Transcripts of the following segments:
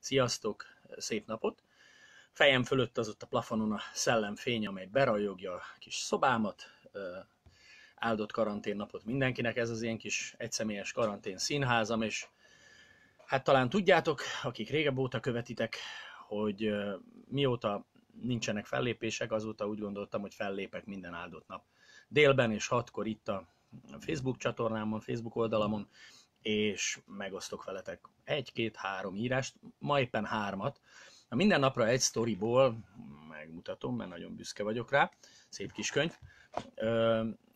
Sziasztok, szép napot! Fejem fölött az ott a plafonon a szellemfény, amely berajogja a kis szobámat. Áldott karantén napot mindenkinek, ez az én kis egyszemélyes karantén színházam, és hát talán tudjátok, akik régebb óta követitek, hogy mióta nincsenek fellépések, azóta úgy gondoltam, hogy fellépek minden áldott nap. Délben és hatkor itt a Facebook csatornámon, Facebook oldalamon, és megosztok veletek egy-két-három írást, ma éppen hármat. A minden napra egy sztoriból, megmutatom, mert nagyon büszke vagyok rá, szép kis könyv,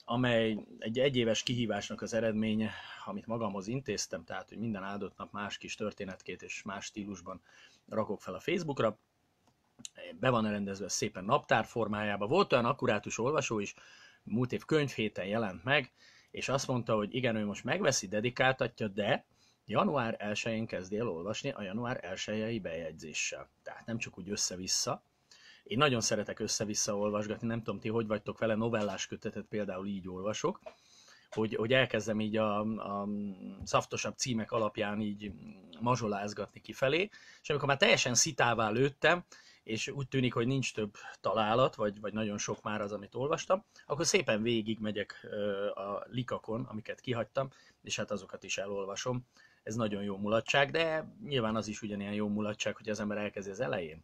amely egy egyéves kihívásnak az eredménye, amit magamhoz intéztem, tehát hogy minden áldott nap más kis történetkét és más stílusban rakok fel a Facebookra, be van rendezve szépen naptár formájában. Volt olyan akkurátus olvasó is, múlt év könyvhéten jelent meg, és azt mondta, hogy igen, ő most megveszi, dedikáltatja, de január 1-én kezdél el olvasni a január 1-i bejegyzéssel. Tehát nem csak úgy össze-vissza. Én nagyon szeretek össze-vissza olvasgatni, nem tudom ti, hogy vagytok vele, novellás kötetet például így olvasok, hogy, hogy elkezdem így a, a szaftosabb címek alapján így mazsolázgatni kifelé, és amikor már teljesen szitává lőttem, és úgy tűnik, hogy nincs több találat, vagy, vagy nagyon sok már az, amit olvastam, akkor szépen végigmegyek a likakon, amiket kihagytam, és hát azokat is elolvasom. Ez nagyon jó mulatság, de nyilván az is ugyanilyen jó mulatság, hogy az ember elkezdi az elején,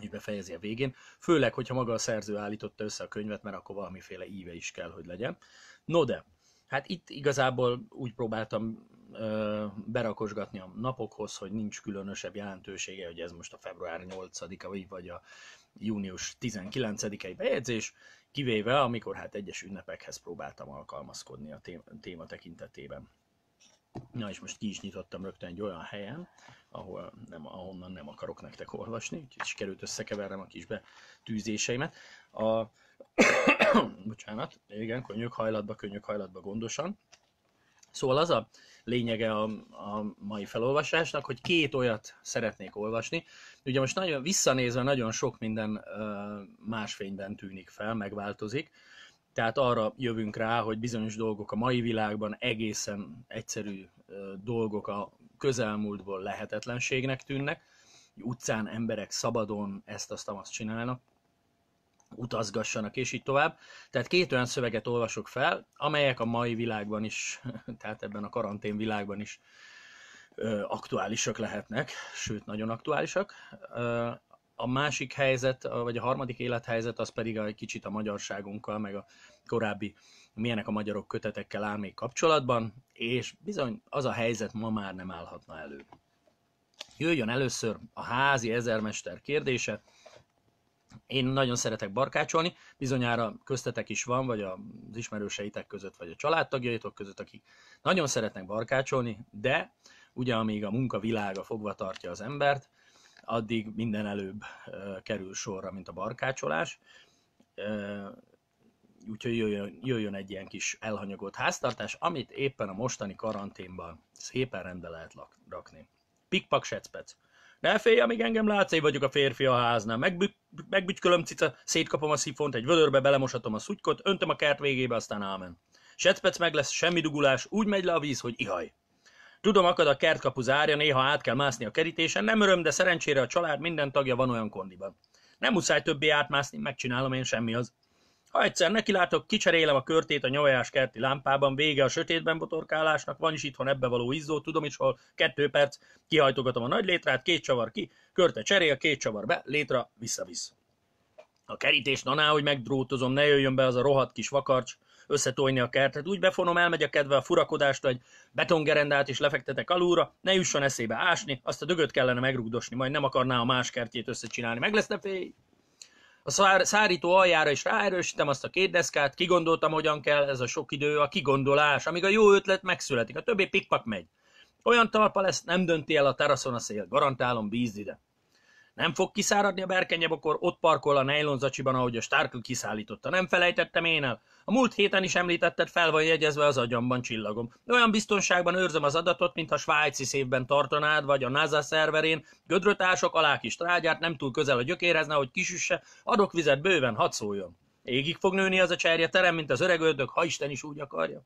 és befejezi a végén, főleg, hogyha maga a szerző állította össze a könyvet, mert akkor valamiféle íve is kell, hogy legyen. No de, hát itt igazából úgy próbáltam berakosgatni a napokhoz, hogy nincs különösebb jelentősége, hogy ez most a február 8-a vagy a június 19-i bejegyzés, kivéve amikor hát egyes ünnepekhez próbáltam alkalmazkodni a téma tekintetében. Na és most ki is nyitottam rögtön egy olyan helyen, ahol nem, ahonnan nem akarok nektek olvasni, úgyhogy sikerült összekeverem a kis betűzéseimet. A... Bocsánat, igen, könnyök hajlatba, könnyök hajlatba gondosan. Szóval az a lényege a, a mai felolvasásnak, hogy két olyat szeretnék olvasni. Ugye most nagyon visszanézve nagyon sok minden más fényben tűnik fel, megváltozik, tehát arra jövünk rá, hogy bizonyos dolgok a mai világban egészen egyszerű dolgok a közelmúltból lehetetlenségnek tűnnek, utcán emberek szabadon ezt, azt, azt csinálnak, utazgassanak, és így tovább. Tehát két olyan szöveget olvasok fel, amelyek a mai világban is, tehát ebben a karantén világban is ö, aktuálisak lehetnek, sőt, nagyon aktuálisak. Ö, a másik helyzet, vagy a harmadik élethelyzet, az pedig egy kicsit a magyarságunkkal, meg a korábbi milyenek a magyarok kötetekkel áll még kapcsolatban, és bizony az a helyzet ma már nem állhatna elő. Jöjjön először a házi ezermester kérdése, én nagyon szeretek barkácsolni, bizonyára köztetek is van, vagy az ismerőseitek között, vagy a családtagjaitok között, akik nagyon szeretnek barkácsolni, de ugye amíg a munka világa fogva tartja az embert, addig minden előbb kerül sorra, mint a barkácsolás. Úgyhogy jöjjön, jöjjön egy ilyen kis elhanyagolt háztartás, amit éppen a mostani karanténban szépen rendbe lehet rakni. Pikpak secpec. Ne amíg engem látsz, én vagyok a férfi a háznál. Megbü- megbütykölöm cica, szétkapom a szifont, egy vödörbe belemosatom a szutykot, öntöm a kert végébe, aztán ámen. Setpec meg lesz, semmi dugulás, úgy megy le a víz, hogy ihaj. Tudom, akad a kertkapu zárja, néha át kell mászni a kerítésen, nem öröm, de szerencsére a család minden tagja van olyan kondiban. Nem muszáj többé átmászni, megcsinálom én semmi az. Ha egyszer nekilátok, kicserélem a körtét a nyolajás kerti lámpában, vége a sötétben botorkálásnak, van is itthon ebbe való izzó, tudom is, hol kettő perc, kihajtogatom a nagy létrát, két csavar ki, körte cserél, két csavar be, létra visszavisz. A kerítés naná, hogy megdrótozom, ne jöjjön be az a rohadt kis vakarcs, összetolni a kertet. Úgy befonom, elmegy a kedve a furakodást, egy betongerendát is lefektetek alulra, ne jusson eszébe ásni, azt a dögöt kellene megrugdosni, majd nem akarná a más kertjét összecsinálni. Meg lesz ne félj! A szár, szárító aljára is ráerősítem azt a két deszkát, kigondoltam, hogyan kell, ez a sok idő, a kigondolás, amíg a jó ötlet megszületik, a többi pikpak megy. Olyan talpa lesz, nem dönti el a teraszon a szél, garantálom, bízd ide. Nem fog kiszáradni a berkenye, akkor ott parkol a nejlonzacsiban, ahogy a Stark kiszállította. Nem felejtettem én el. A múlt héten is említetted, fel van jegyezve az agyamban csillagom. Olyan biztonságban őrzöm az adatot, mintha svájci szépben tartanád, vagy a NASA szerverén. Gödrötások alá kis trágyát, nem túl közel a gyökérhez, hogy kisüsse. Adok vizet bőven, hadd szóljon. Égig fog nőni az a cserje terem, mint az öreg ördög, ha Isten is úgy akarja.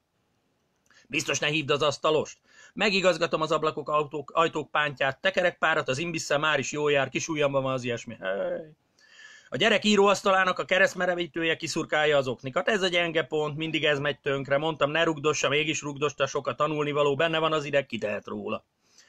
Biztos ne hívd az asztalost. Megigazgatom az ablakok, autók, ajtók pántját, párat, az imbisszel már is jól jár, kis ujjamban van az ilyesmi. Hey. A gyerek íróasztalának a keresztmerevítője kiszurkálja az oknikat. Hát ez a gyenge pont, mindig ez megy tönkre. Mondtam, ne rugdossa, mégis rugdosta, sok a való. benne van az ideg, kitehet róla.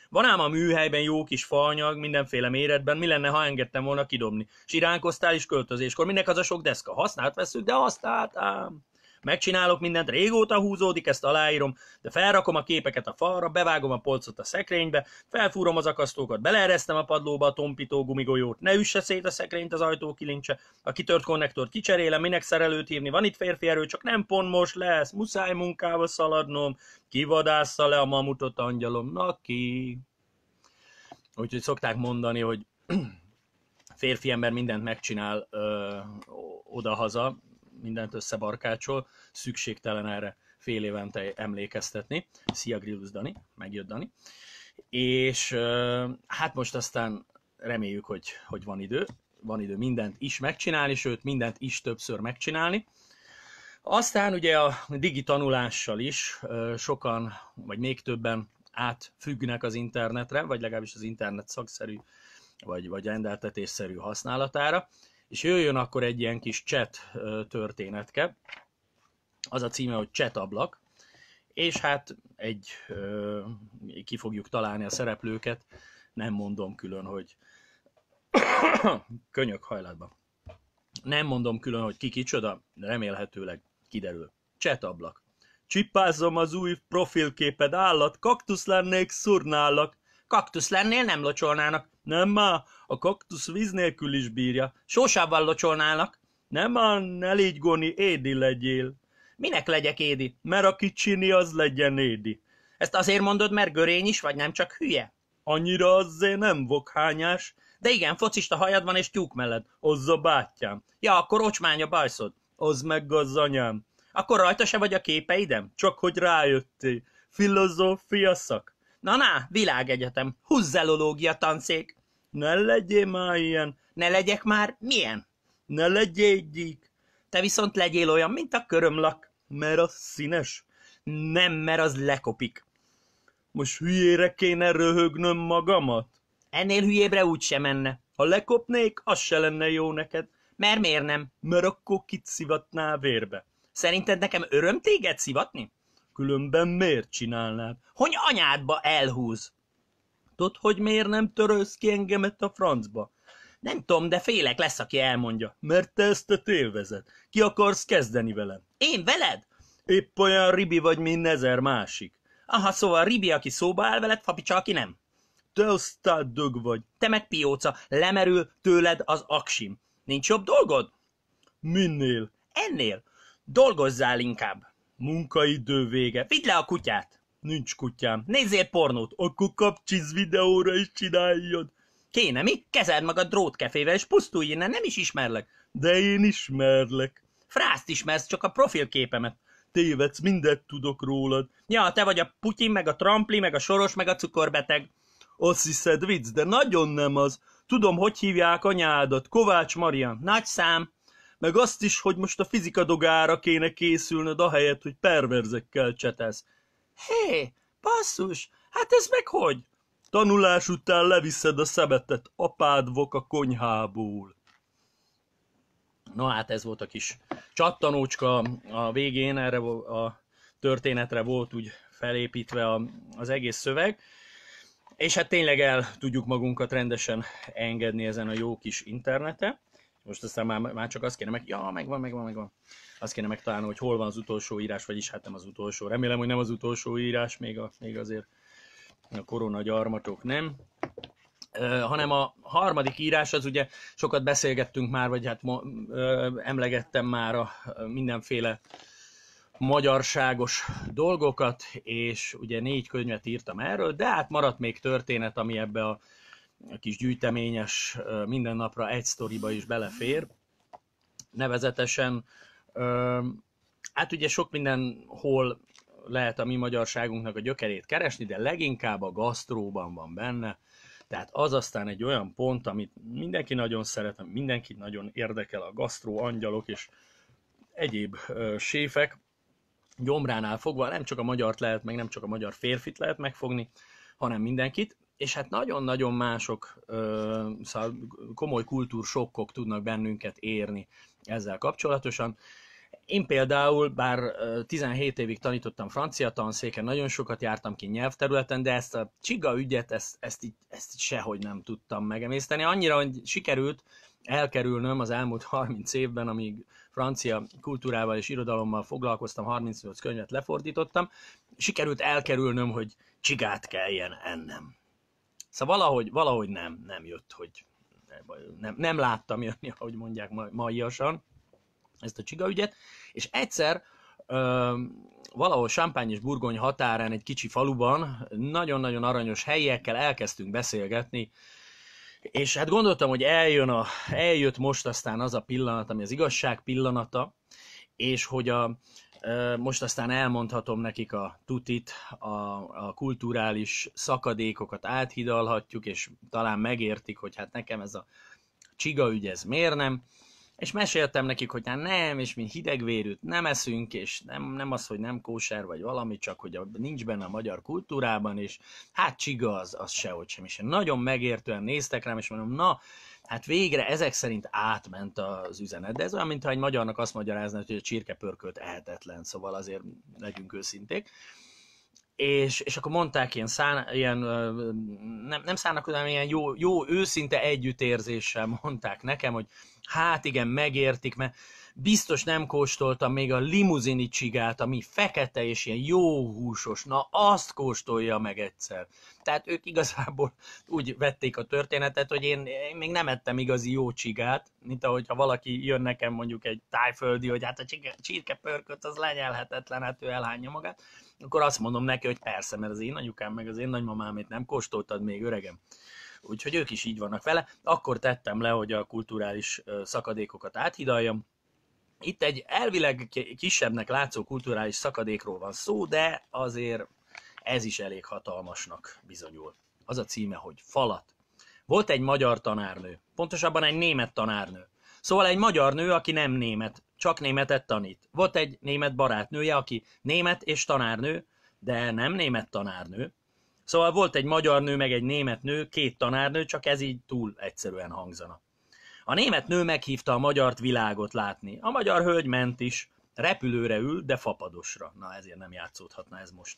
Van ám a műhelyben jó kis faanyag, mindenféle méretben, mi lenne, ha engedtem volna kidobni? Siránkoztál is költözéskor, minek az a sok deszka? Használt veszük, de használt ám megcsinálok mindent, régóta húzódik, ezt aláírom, de felrakom a képeket a falra, bevágom a polcot a szekrénybe, felfúrom az akasztókat, beleeresztem a padlóba a tompító gumigolyót, ne üsse szét a szekrényt az ajtó kilincse, a kitört konnektort kicserélem, minek szerelőt hívni, van itt férfi erő, csak nem pont most lesz, muszáj munkába szaladnom, kivadásza le a mamutot angyalom, na ki. Úgyhogy szokták mondani, hogy férfi ember mindent megcsinál ö, oda-haza, mindent összebarkácsol, szükségtelen erre fél évente emlékeztetni. Szia Grillus Dani, megjött Dani. És hát most aztán reméljük, hogy, hogy van idő, van idő mindent is megcsinálni, sőt mindent is többször megcsinálni. Aztán ugye a digi tanulással is sokan, vagy még többen átfüggnek az internetre, vagy legalábbis az internet szakszerű, vagy, vagy rendeltetésszerű használatára, és jöjjön akkor egy ilyen kis chat történetke, az a címe, hogy chat ablak, és hát egy, ki fogjuk találni a szereplőket, nem mondom külön, hogy könyök hajlatban. Nem mondom külön, hogy ki kicsoda, remélhetőleg kiderül. Chat ablak. Csipázom az új profilképed állat, kaktusz lennék, szurnálak. Kaktusz lennél, nem locsolnának. Nem má, a kaktusz víz nélkül is bírja. Sósával locsolnának. Nem má, ne légy goni, édi legyél. Minek legyek édi? Mert a kicsini az legyen édi. Ezt azért mondod, mert görény is vagy, nem csak hülye? Annyira azért nem vokhányás. De igen, focista hajad van és tyúk mellett. Ozz a bátyám. Ja, akkor ocsmány a bajszod. Ozz meg az anyám. Akkor rajta se vagy a képeidem? Csak hogy rájöttél. Filozófia szak. Na na, világegyetem, húzzelológia tanszék. Ne legyél már ilyen. Ne legyek már milyen? Ne legyél egyik. Te viszont legyél olyan, mint a körömlak. Mert az színes. Nem, mert az lekopik. Most hülyére kéne röhögnöm magamat? Ennél hülyébre úgy sem menne. Ha lekopnék, az se lenne jó neked. Mert miért nem? Mert akkor kit szivatnál vérbe. Szerinted nekem öröm téged szivatni? Különben miért csinálnád? Hogy anyádba elhúz! Tudod, hogy miért nem törölsz ki engemet a francba? Nem tudom, de félek lesz, aki elmondja. Mert te ezt a élvezed. Ki akarsz kezdeni velem? Én veled? Épp olyan ribi vagy, mint ezer másik. Aha, szóval ribi, aki szóba áll veled, papicsa, aki nem. Te aztán dög vagy. Te meg pióca, lemerül tőled az aksim. Nincs jobb dolgod? Minél? Ennél. Dolgozzál inkább. Munkaidő vége. Vidd le a kutyát! Nincs kutyám. Nézzél pornót! Akkor kapcsiz videóra is csináljad! Kéne mi? Kezeld magad drótkefével, és pusztulj innen, nem is ismerlek. De én ismerlek. Frászt ismersz, csak a profilképemet. Tévedsz, mindet tudok rólad. Ja, te vagy a Putyin, meg a Trampli, meg a Soros, meg a cukorbeteg. Azt hiszed vicc, de nagyon nem az. Tudom, hogy hívják anyádat. Kovács Marian. Nagy szám meg azt is, hogy most a fizika dogára kéne készülnöd ahelyett, hogy perverzekkel csetesz. Hé, basszus, hát ez meg hogy? Tanulás után leviszed a szemetet apád vok a konyhából. Na hát ez volt a kis csattanócska a végén, erre a történetre volt úgy felépítve az egész szöveg. És hát tényleg el tudjuk magunkat rendesen engedni ezen a jó kis interneten. Most aztán már, már csak azt kéne meg, ja, megvan, megvan, megvan. Azt kéne megtalálni, hogy hol van az utolsó írás, vagyis hát nem az utolsó. Remélem, hogy nem az utolsó írás, még, a, még azért a korona gyarmatok nem. Ö, hanem a harmadik írás, az ugye sokat beszélgettünk már, vagy hát ö, emlegettem már a mindenféle magyarságos dolgokat, és ugye négy könyvet írtam erről, de hát maradt még történet, ami ebbe a kis gyűjteményes minden napra egy sztoriba is belefér. Nevezetesen, hát ugye sok mindenhol lehet a mi magyarságunknak a gyökerét keresni, de leginkább a gasztróban van benne, tehát az aztán egy olyan pont, amit mindenki nagyon szeret, mindenki nagyon érdekel, a gasztró, angyalok és egyéb séfek, gyomránál fogva nem csak a magyart lehet, meg nem csak a magyar férfit lehet megfogni, hanem mindenkit és hát nagyon-nagyon mások, szóval komoly kultúrsokkok tudnak bennünket érni ezzel kapcsolatosan. Én például, bár 17 évig tanítottam francia tanszéken, nagyon sokat jártam ki nyelvterületen, de ezt a csiga ügyet, ezt, ezt, így, ezt így sehogy nem tudtam megemészteni. Annyira, hogy sikerült elkerülnöm az elmúlt 30 évben, amíg francia kultúrával és irodalommal foglalkoztam, 38 könyvet lefordítottam, sikerült elkerülnöm, hogy csigát kelljen ennem. Szóval valahogy, valahogy nem, nem jött, hogy nem, nem láttam jönni, ahogy mondják ma, maiasan ezt a csiga ügyet, és egyszer ö, valahol Champagne és Burgony határán egy kicsi faluban nagyon-nagyon aranyos helyekkel elkezdtünk beszélgetni, és hát gondoltam, hogy eljön a, eljött most aztán az a pillanat, ami az igazság pillanata, és hogy a, most aztán elmondhatom nekik a tutit, a, a kulturális szakadékokat áthidalhatjuk, és talán megértik, hogy hát nekem ez a csiga ügy, ez miért nem. És meséltem nekik, hogy hát nem, és mi hidegvérűt nem eszünk, és nem, nem az, hogy nem kóser vagy valami, csak hogy a, nincs benne a magyar kultúrában, és hát csiga az, az sehogy sem. És nagyon megértően néztek rám, és mondom, na, hát végre ezek szerint átment az üzenet, de ez olyan, mintha egy magyarnak azt magyarázna, hogy a csirkepörkölt ehetetlen, szóval azért legyünk őszinték. És, és akkor mondták ilyen, szán, ilyen nem, nem szának, hanem ilyen jó, jó, őszinte együttérzéssel mondták nekem, hogy hát igen, megértik, mert biztos nem kóstoltam még a limuzini csigát, ami fekete és ilyen jó húsos, na azt kóstolja meg egyszer. Tehát ők igazából úgy vették a történetet, hogy én, én még nem ettem igazi jó csigát, mint ahogyha valaki jön nekem mondjuk egy tájföldi, hogy hát a csirke pörköt az lenyelhetetlen, hát ő elhányja magát, akkor azt mondom neki, hogy persze, mert az én anyukám meg az én nagymamámét nem kóstoltad még öregem úgyhogy ők is így vannak vele. Akkor tettem le, hogy a kulturális szakadékokat áthidaljam, itt egy elvileg kisebbnek látszó kulturális szakadékról van szó, de azért ez is elég hatalmasnak bizonyul. Az a címe, hogy Falat. Volt egy magyar tanárnő, pontosabban egy német tanárnő. Szóval egy magyar nő, aki nem német, csak németet tanít. Volt egy német barátnője, aki német és tanárnő, de nem német tanárnő. Szóval volt egy magyar nő, meg egy német nő, két tanárnő, csak ez így túl egyszerűen hangzana. A német nő meghívta a magyart világot látni. A magyar hölgy ment is. Repülőre ül, de fapadosra. Na ezért nem játszódhatna ez most.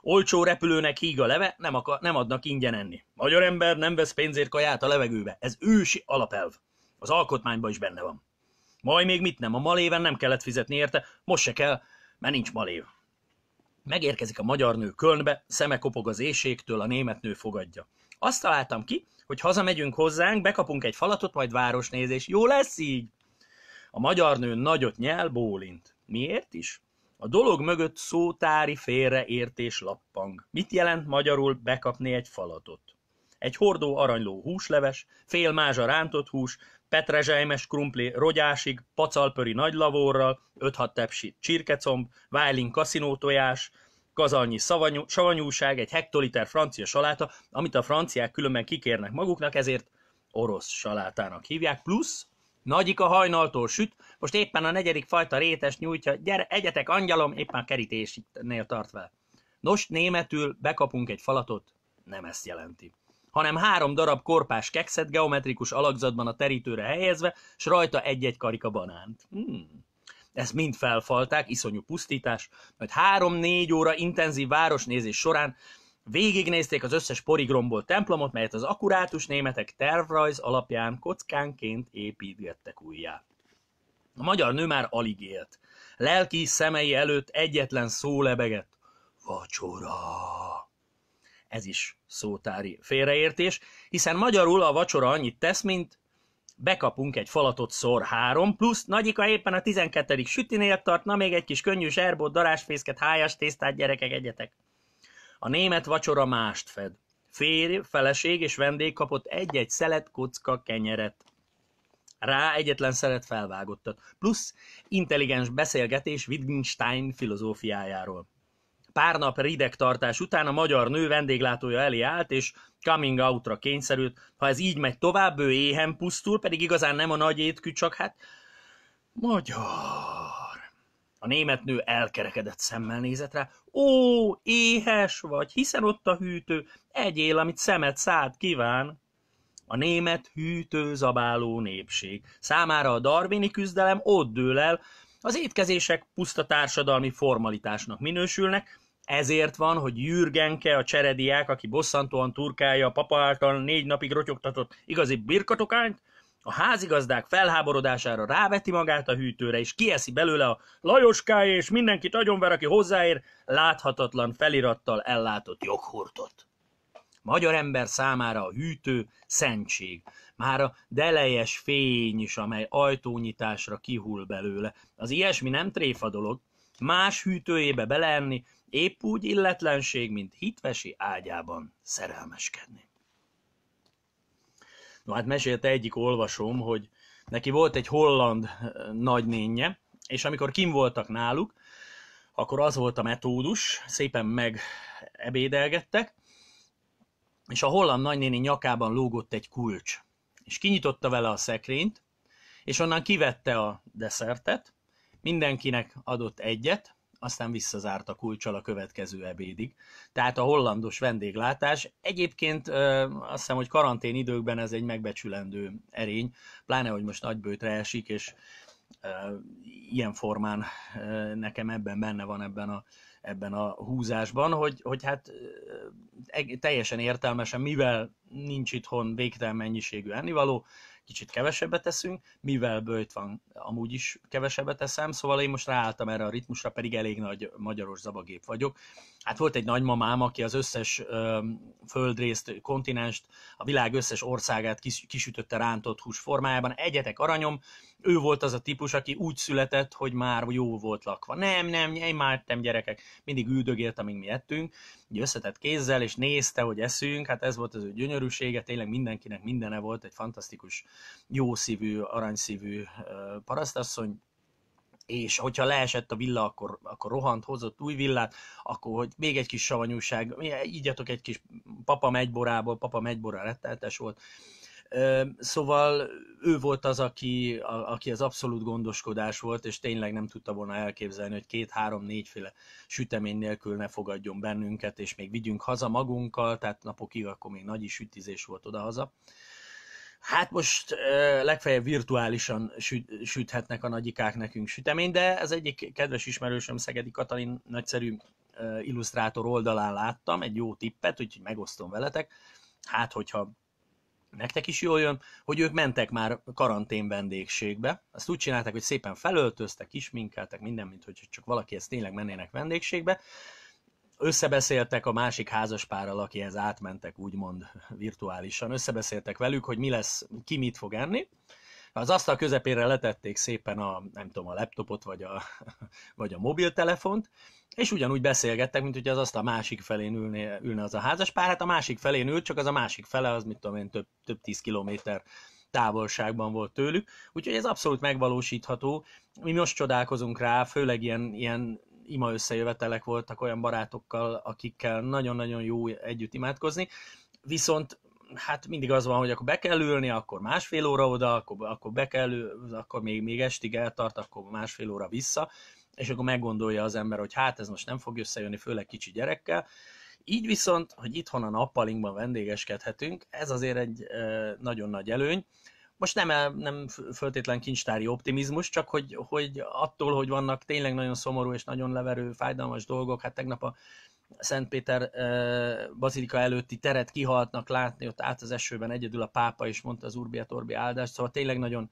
Olcsó repülőnek híg a leve, nem, akar, nem adnak ingyen enni. Magyar ember nem vesz pénzért kaját a levegőbe. Ez ősi alapelv. Az alkotmányban is benne van. Majd még mit nem, a maléven nem kellett fizetni érte, most se kell, mert nincs malév. Megérkezik a magyar nő Kölnbe, szeme kopog az éjségtől, a német nő fogadja. Azt találtam ki, hogy hazamegyünk hozzánk, bekapunk egy falatot, majd városnézés. Jó lesz így? A magyar nő nagyot nyel, bólint. Miért is? A dolog mögött szótári félreértés lappang. Mit jelent magyarul bekapni egy falatot? Egy hordó aranyló húsleves, fél mázsa rántott hús, petrezselymes krumpli rogyásig, pacalpöri nagylavorral, 5-6 tepsi csirkecomb, vájlin kaszinó tojás, kazalnyi szavanyú, savanyúság, egy hektoliter francia saláta, amit a franciák különben kikérnek maguknak, ezért orosz salátának hívják, plusz nagyik a hajnaltól süt, most éppen a negyedik fajta rétes nyújtja, gyere, egyetek angyalom, éppen a kerítésnél tart vele. Nos, németül bekapunk egy falatot, nem ezt jelenti hanem három darab korpás kekszet geometrikus alakzatban a terítőre helyezve, s rajta egy-egy karika banánt. Hmm. Ezt mind felfalták, iszonyú pusztítás, majd három-négy óra intenzív városnézés során végignézték az összes porigromból templomot, melyet az akurátus németek tervrajz alapján kockánként építgettek újjá. A magyar nő már alig élt. Lelki szemei előtt egyetlen szó lebegett. Vacsora! Ez is szótári félreértés, hiszen magyarul a vacsora annyit tesz, mint bekapunk egy falatot szor három, plusz nagyika éppen a 12. sütinél tart, na még egy kis könnyű zserbót, darásfészket, hájas tésztát, gyerekek, egyetek. A német vacsora mást fed. Férj, feleség és vendég kapott egy-egy szelet kocka kenyeret. Rá egyetlen szelet felvágottat. Plusz intelligens beszélgetés Wittgenstein filozófiájáról. Pár nap tartás után a magyar nő vendéglátója elé állt, és coming outra kényszerült. Ha ez így megy tovább, ő éhen pusztul, pedig igazán nem a nagy étkű, csak hát magyar. A német nő elkerekedett szemmel nézett rá. Ó, éhes vagy, hiszen ott a hűtő, egyél, amit szemet szád kíván. A német hűtőzabáló népség. Számára a darwini küzdelem ott dől el, az étkezések puszta társadalmi formalitásnak minősülnek, ezért van, hogy Jürgenke, a cserediák, aki bosszantóan turkálja a papa által négy napig rotyogtatott igazi birkatokányt, a házigazdák felháborodására ráveti magát a hűtőre, és kieszi belőle a lajoskája, és mindenkit agyonver, aki hozzáér, láthatatlan felirattal ellátott joghurtot. Magyar ember számára a hűtő szentség. Már a delejes fény is, amely ajtónyitásra kihull belőle. Az ilyesmi nem tréfa dolog. Más hűtőjébe beleenni Épp úgy illetlenség, mint hitvesi ágyában szerelmeskedni. No hát mesélte egyik olvasom, hogy neki volt egy holland eh, nagynénje, és amikor kim voltak náluk, akkor az volt a metódus, szépen meg ebédelgettek, és a holland nagynéni nyakában lógott egy kulcs. És kinyitotta vele a szekrényt, és onnan kivette a desszertet, mindenkinek adott egyet, aztán visszazárt a kulcsal a következő ebédig. Tehát a hollandos vendéglátás egyébként azt hiszem, hogy karantén időkben ez egy megbecsülendő erény, pláne, hogy most nagybőtre esik, és ilyen formán nekem ebben benne van ebben a, ebben a húzásban, hogy, hogy hát teljesen értelmesen, mivel nincs itthon végtelen mennyiségű ennivaló, kicsit kevesebbet teszünk, mivel bőjt van, amúgy is kevesebbet teszem, szóval én most ráálltam erre a ritmusra, pedig elég nagy magyaros zabagép vagyok. Hát volt egy nagymamám, aki az összes ö, földrészt, kontinenst, a világ összes országát kis, kisütötte rántott hús formájában, egyetek aranyom, ő volt az a típus, aki úgy született, hogy már jó volt lakva. Nem, nem, én már ettem gyerekek, mindig üldögélt, amíg mi ettünk, így összetett kézzel, és nézte, hogy eszünk, hát ez volt az ő gyönyörűsége, tényleg mindenkinek mindene volt, egy fantasztikus, jószívű, aranyszívű parasztasszony, és hogyha leesett a villa, akkor, akkor rohant, hozott új villát, akkor hogy még egy kis savanyúság, ígyatok egy kis papa megyborából, papa megyborá retteltes volt, Szóval ő volt az, aki, a, aki az abszolút gondoskodás volt, és tényleg nem tudta volna elképzelni, hogy két-három-négyféle sütemény nélkül ne fogadjon bennünket, és még vigyünk haza magunkkal, tehát napokig akkor még nagy is sütizés volt odahaza. Hát most legfeljebb virtuálisan süt, süthetnek a nagyikák nekünk sütemény, de ez egyik kedves ismerősöm Szegedi Katalin nagyszerű illusztrátor oldalán láttam, egy jó tippet, úgyhogy megosztom veletek. Hát, hogyha nektek is jól jön, hogy ők mentek már karantén vendégségbe. Azt úgy csinálták, hogy szépen felöltöztek, isminkeltek, minden, mint hogy csak valaki ezt tényleg mennének vendégségbe. Összebeszéltek a másik házaspárral, akihez átmentek, úgymond virtuálisan. Összebeszéltek velük, hogy mi lesz, ki mit fog enni. Az asztal közepére letették szépen a, nem tudom, a laptopot vagy a, vagy a mobiltelefont, és ugyanúgy beszélgettek, mint hogy az azt a másik felén ülné, ülne az a házas pár, hát a másik felén ült, csak az a másik fele, az mit tudom én, több, több tíz kilométer távolságban volt tőlük, úgyhogy ez abszolút megvalósítható. Mi most csodálkozunk rá, főleg ilyen, ilyen ima összejövetelek voltak olyan barátokkal, akikkel nagyon-nagyon jó együtt imádkozni, viszont hát mindig az van, hogy akkor be kell ülni, akkor másfél óra oda, akkor, akkor be kell, akkor még, még estig eltart, akkor másfél óra vissza, és akkor meggondolja az ember, hogy hát ez most nem fog összejönni, főleg kicsi gyerekkel. Így viszont, hogy itthon a nappalinkban vendégeskedhetünk, ez azért egy nagyon nagy előny. Most nem, nem föltétlen kincstári optimizmus, csak hogy, hogy attól, hogy vannak tényleg nagyon szomorú és nagyon leverő, fájdalmas dolgok, hát tegnap a Szentpéter bazilika előtti teret kihaltnak látni, ott át az esőben egyedül a pápa is mondta az Urbiatorbi hát áldást, szóval tényleg nagyon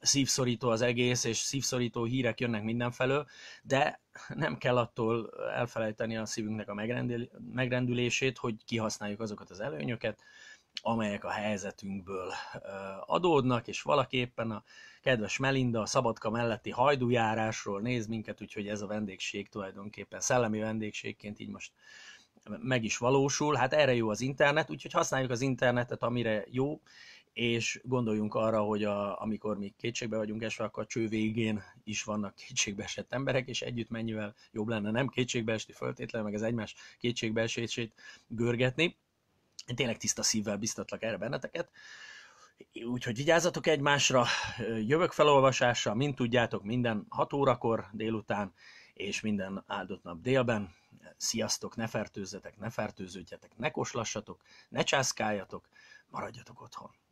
szívszorító az egész, és szívszorító hírek jönnek mindenfelől, de nem kell attól elfelejteni a szívünknek a megrendülését, hogy kihasználjuk azokat az előnyöket, amelyek a helyzetünkből adódnak, és valaképpen a kedves Melinda a Szabadka melletti hajdújárásról néz minket, úgyhogy ez a vendégség tulajdonképpen szellemi vendégségként így most meg is valósul. Hát erre jó az internet, úgyhogy használjuk az internetet, amire jó, és gondoljunk arra, hogy a, amikor mi kétségbe vagyunk esve, akkor a cső végén is vannak kétségbe esett emberek, és együtt mennyivel jobb lenne nem kétségbe esni föltétlenül, meg az egymás kétségbeesését görgetni. Én tényleg tiszta szívvel biztatlak erre benneteket. Úgyhogy vigyázzatok egymásra, jövök felolvasásra, mint tudjátok, minden 6 órakor délután, és minden áldott nap délben. Sziasztok, ne fertőzzetek, ne fertőződjetek, ne koslassatok, ne császkáljatok, maradjatok otthon.